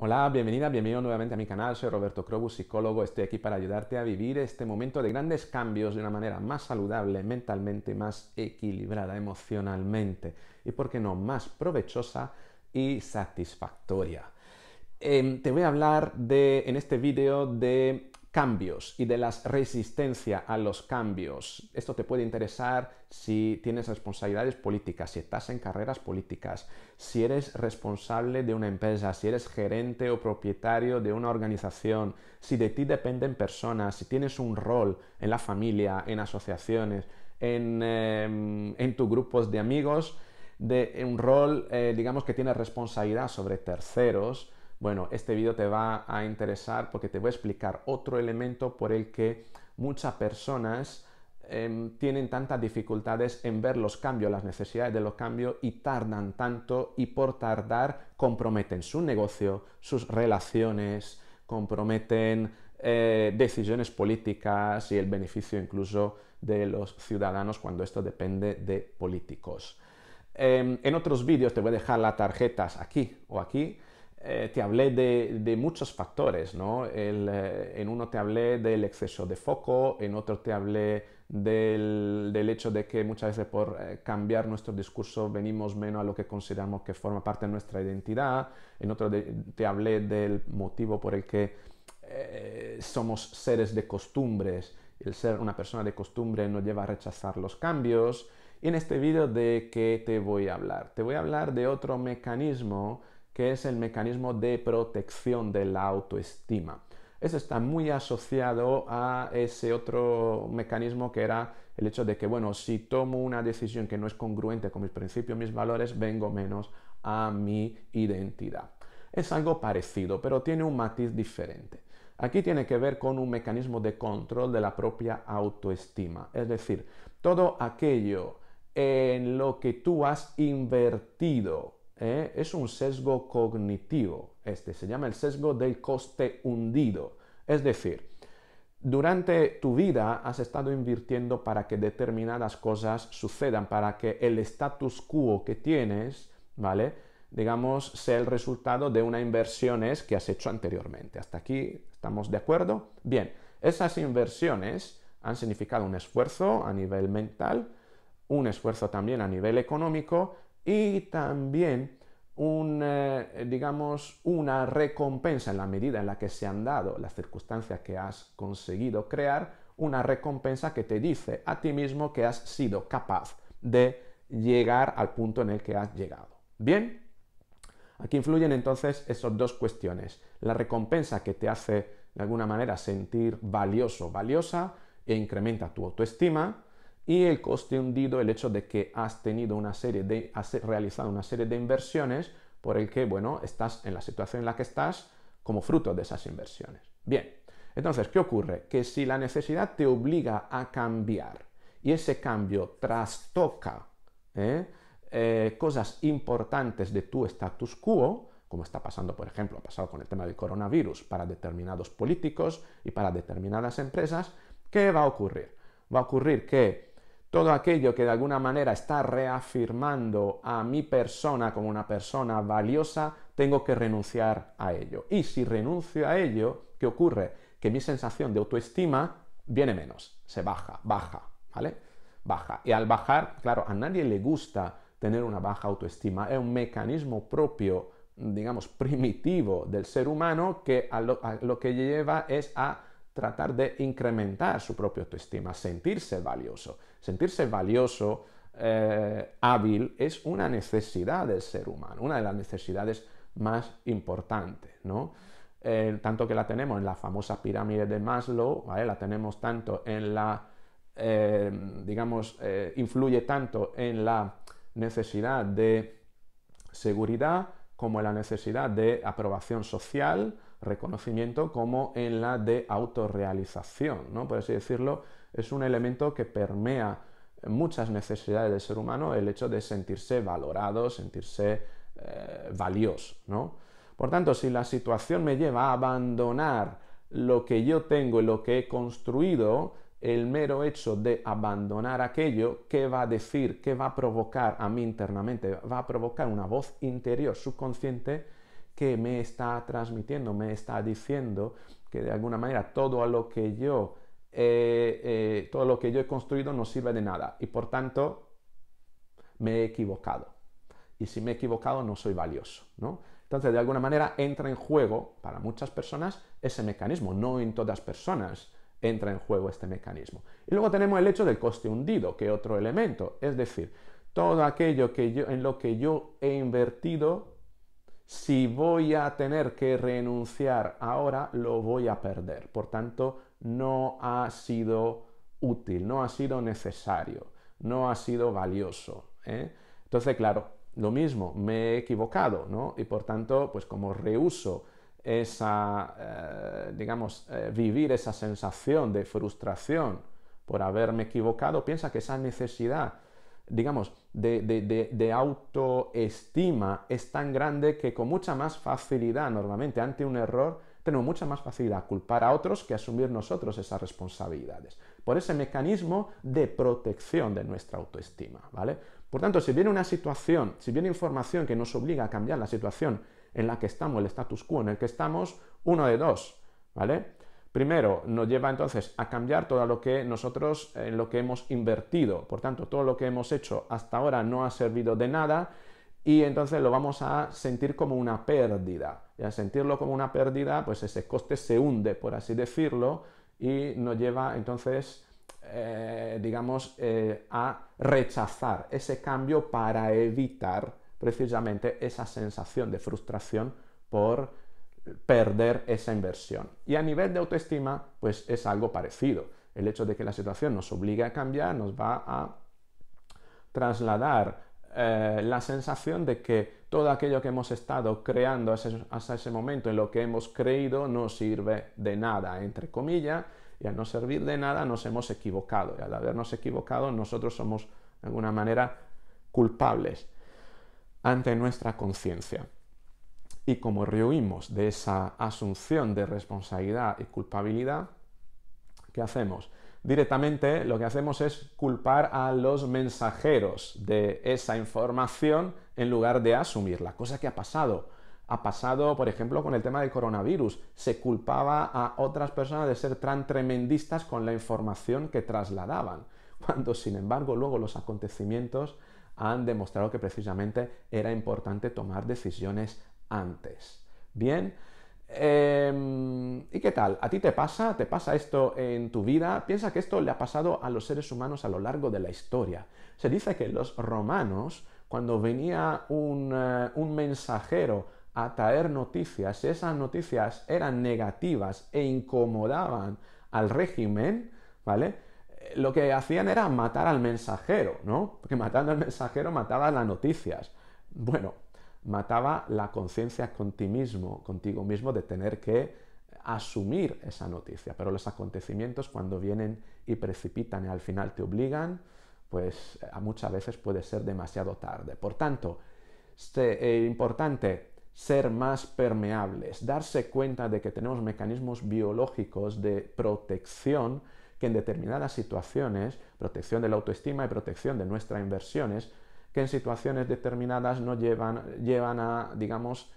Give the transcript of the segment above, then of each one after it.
Hola, bienvenida, bienvenido nuevamente a mi canal. Soy Roberto Crobus, psicólogo. Estoy aquí para ayudarte a vivir este momento de grandes cambios de una manera más saludable, mentalmente más equilibrada, emocionalmente y, por qué no, más provechosa y satisfactoria. Em, te voy a hablar de, en este vídeo de cambios y de la resistencia a los cambios. Esto te puede interesar si tienes responsabilidades políticas, si estás en carreras políticas, si eres responsable de una empresa, si eres gerente o propietario de una organización, si de ti dependen personas, si tienes un rol en la familia, en asociaciones, en, em, en tus grupos de amigos, de un rol, eh, digamos, que tienes responsabilidad sobre terceros, bueno, este vídeo te va a interesar porque te voy a explicar otro elemento por el que muchas personas em, tienen tantas dificultades en ver los cambios, las necesidades de los cambios y tardan tanto y por tardar comprometen su negocio, sus relaciones, comprometen eh, decisiones políticas y el beneficio incluso de los ciudadanos cuando esto depende de políticos. Em, en otros vídeos te voy a dejar las tarjetas aquí o aquí eh, te hablé de, muchos factores, ¿no? Eh, en uno te hablé del exceso de foco, en otro te hablé del, hecho de que muchas veces por eh, cambiar nuestro discurso venimos menos a lo que consideramos que forma parte de nuestra identidad, en otro te hablé del motivo por el que somos seres de costumbres, el ser una persona de costumbre nos lleva a rechazar los cambios, y en este vídeo de qué te voy a hablar, te voy a hablar de otro mecanismo que es el mecanismo de protección de la autoestima. Eso está muy asociado a ese otro mecanismo que era el hecho de que, bueno, si tomo una decisión que no es congruente con mis principios, mis valores, vengo menos a mi identidad. Es algo parecido, pero tiene un matiz diferente. Aquí tiene que ver con un mecanismo de control de la propia autoestima, es decir, todo aquello en lo que tú has invertido ¿eh? es un sesgo cognitivo. Este se llama el sesgo del coste hundido. Es decir, durante tu vida has estado invirtiendo para que determinadas cosas sucedan, para que el status quo que tienes, ¿vale? Digamos, sea el resultado de unas inversiones que has hecho anteriormente. ¿Hasta aquí estamos de acuerdo? Bien, esas inversiones han significado un esfuerzo a nivel mental, un esfuerzo también a nivel económico y también eh, digamos, una recompensa en la medida en la que se han dado las circunstancias que has conseguido crear, una recompensa que te dice a ti mismo que has sido capaz de llegar al punto en el que has llegado. Bien, aquí influyen entonces esas dos cuestiones. La recompensa que te hace de alguna manera sentir valioso, valiosa e incrementa tu autoestima y el coste hundido, el hecho de que has tenido una serie de, has realizado una serie de inversiones por el que, bueno, estás en la situación en la que estás como fruto de esas inversiones. Bien, entonces, ¿qué ocurre? Que si la necesidad te obliga a cambiar y ese cambio trastoca ¿eh? Eh, cosas importantes de tu status quo, como está pasando, por ejemplo, ha pasado con el tema del coronavirus para determinados políticos y para determinadas empresas, ¿qué va a ocurrir? Va a ocurrir que todo aquello que de alguna manera está reafirmando a mi persona como una persona valiosa, tengo que renunciar a ello. Y si renuncio a ello, ¿qué ocurre? Que mi sensación de autoestima viene menos, se baja, baja, ¿vale? Baja. Y al bajar, claro, a nadie le gusta tener una baja autoestima, es un mecanismo propio, digamos, primitivo del ser humano que lo que lleva es a tratar de incrementar su propia autoestima, sentirse valioso. Sentirse valioso, eh, hábil, es una necesidad del ser humano, una de las necesidades más importantes, ¿no? Eh, tanto que la tenemos en la famosa pirámide de Maslow, la tenemos tanto en la, eh, digamos, influye tanto en la necesidad de seguridad, como en la necesidad de aprobación social, reconocimiento, como en la de autorrealización, ¿no? Por así decirlo, es un elemento que permea muchas necesidades del ser humano el hecho de sentirse valorado, sentirse eh, valioso, ¿no? Por tanto, si la situación me lleva a abandonar lo que yo tengo y lo que he construido, el mero hecho de abandonar aquello, ¿qué va a decir? ¿Qué va a provocar a mí internamente? Va a provocar una voz interior subconsciente que me está transmitiendo, me está diciendo que de alguna manera todo lo que yo, eh, todo lo que yo he construido no sirve de nada y por tanto me he equivocado. Y si me he equivocado no soy valioso, ¿no? Entonces, de alguna manera entra en juego para muchas personas ese mecanismo, no en todas personas entra en juego este mecanismo. Y luego tenemos el hecho del coste hundido, que otro elemento, es decir, todo aquello que yo, en lo que yo he invertido, si voy a tener que renunciar ahora, lo voy a perder. Por tanto, no ha sido útil, no ha sido necesario, no ha sido valioso. ¿eh? Entonces, claro, lo mismo, me he equivocado, ¿no? Y por tanto, pues como reuso esa, eh, digamos, eh, vivir esa sensación de frustración por haberme equivocado, piensa que esa necesidad, digamos, de, autoestima es tan grande que con mucha más facilidad, normalmente ante un error, tenemos mucha más facilidad culpar a otros que asumir nosotros esas responsabilidades. Por ese mecanismo de protección de nuestra autoestima, ¿vale? Por tanto, si viene una situación, si viene información que nos obliga a cambiar la situación, en la que estamos, el status quo en el que estamos, uno de dos, ¿vale? Primero, nos lleva entonces a cambiar todo lo que nosotros, en lo que hemos invertido. Por tanto, todo lo que hemos hecho hasta ahora no ha servido de nada y entonces lo vamos a sentir como una pérdida. Y al sentirlo como una pérdida, pues ese coste se hunde, por así decirlo, y nos lleva entonces, eh, digamos, eh, a rechazar ese cambio para evitar precisamente esa sensación de frustración por perder esa inversión. Y a nivel de autoestima, pues es algo parecido. El hecho de que la situación nos obliga a cambiar nos va a trasladar eh, la sensación de que todo aquello que hemos estado creando hasta ese, hasta ese momento, en lo que hemos creído, no sirve de nada, entre comillas, y al no servir de nada nos hemos equivocado. Y al habernos equivocado, nosotros somos de alguna manera culpables ante nuestra conciencia. Y como rehuimos de esa asunción de responsabilidad y culpabilidad, ¿qué hacemos? Directamente lo que hacemos es culpar a los mensajeros de esa información en lugar de asumirla, cosa que ha pasado. Ha pasado, por ejemplo, con el tema del coronavirus. Se culpaba a otras personas de ser tan tremendistas con la información que trasladaban, cuando sin embargo luego los acontecimientos han demostrado que precisamente era importante tomar decisiones antes. Bien, em, ¿y qué tal? ¿A ti te pasa? ¿Te pasa esto en tu vida? Piensa que esto le ha pasado a los seres humanos a lo largo de la historia. Se dice que los romanos, cuando venía un, eh, un mensajero a traer noticias, y esas noticias eran negativas e incomodaban al régimen, ¿vale? lo que hacían era matar al mensajero, ¿no? Porque matando al mensajero mataba las noticias. Bueno, mataba la conciencia con mismo, contigo mismo, de tener que asumir esa noticia. Pero los acontecimientos cuando vienen y precipitan y al final te obligan, pues muchas veces puede ser demasiado tarde. Por tanto, es eh, importante ser más permeables, darse cuenta de que tenemos mecanismos biológicos de protección que en determinadas situaciones, protección de la autoestima y protección de nuestras inversiones, que en situaciones determinadas nos llevan, a, digamos,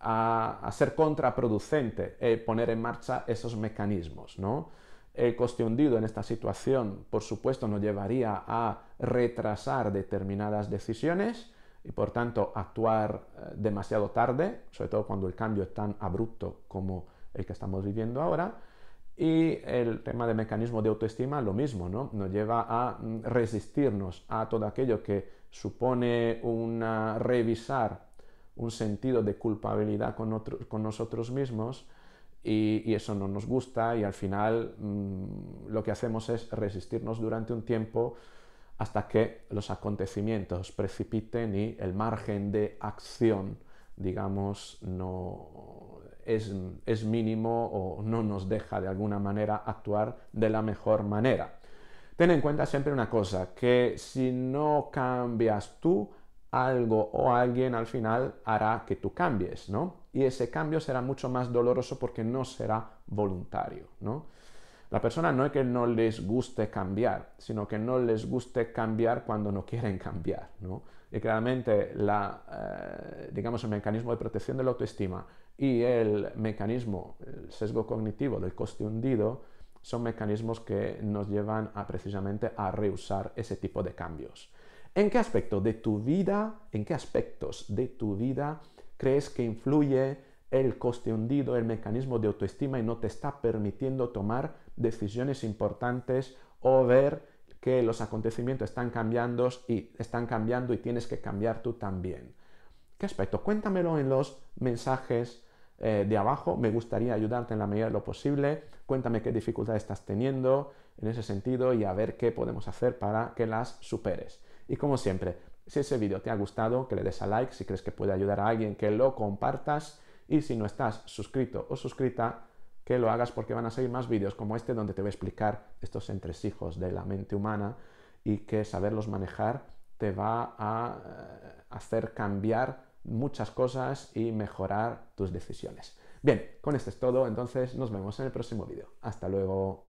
a, ser contraproducente eh, poner en marcha esos mecanismos, ¿no? El coste hundido en esta situación, por supuesto, nos llevaría a retrasar determinadas decisiones y, por tanto, actuar eh, demasiado tarde, sobre todo cuando el cambio es tan abrupto como el que estamos viviendo ahora, y el tema de mecanismo de autoestima, lo mismo, ¿no? Nos lleva a mm, resistirnos a todo aquello que supone una, revisar un sentido de culpabilidad con, con nosotros mismos y, eso no nos gusta y al final mm, lo que hacemos es resistirnos durante un tiempo hasta que los acontecimientos precipiten y el margen de acción, digamos, no, es, mínimo o no nos deja de alguna manera actuar de la mejor manera. Ten en cuenta siempre una cosa, que si no cambias tú, algo o alguien al final hará que tú cambies, ¿no? Y ese cambio será mucho más doloroso porque no será voluntario, ¿no? La persona no es que no les guste cambiar, sino que no les guste cambiar cuando no quieren cambiar, ¿no? Y claramente, la, eh, digamos, el mecanismo de protección de la autoestima y el mecanismo, el sesgo cognitivo del coste hundido, son mecanismos que nos llevan a precisamente a rehusar ese tipo de cambios. ¿En qué aspecto de tu vida, en qué aspectos de tu vida crees que influye el coste hundido, el mecanismo de autoestima y no te está permitiendo tomar decisiones importantes o ver que los acontecimientos están cambiando y están cambiando y tienes que cambiar tú también? ¿Qué aspecto? Cuéntamelo en los mensajes eh, de abajo, me gustaría ayudarte en la medida de lo posible, cuéntame qué dificultades estás teniendo en ese sentido y a ver qué podemos hacer para que las superes. Y como siempre, si ese vídeo te ha gustado, que le des a like, si crees que puede ayudar a alguien, que lo compartas y si no estás suscrito o suscrita, que lo hagas porque van a seguir más vídeos como este donde te voy a explicar estos entresijos de la mente humana y que saberlos manejar te va a eh, hacer cambiar muchas cosas y mejorar tus decisiones. Bien, con esto es todo, entonces nos vemos en el próximo vídeo. Hasta luego.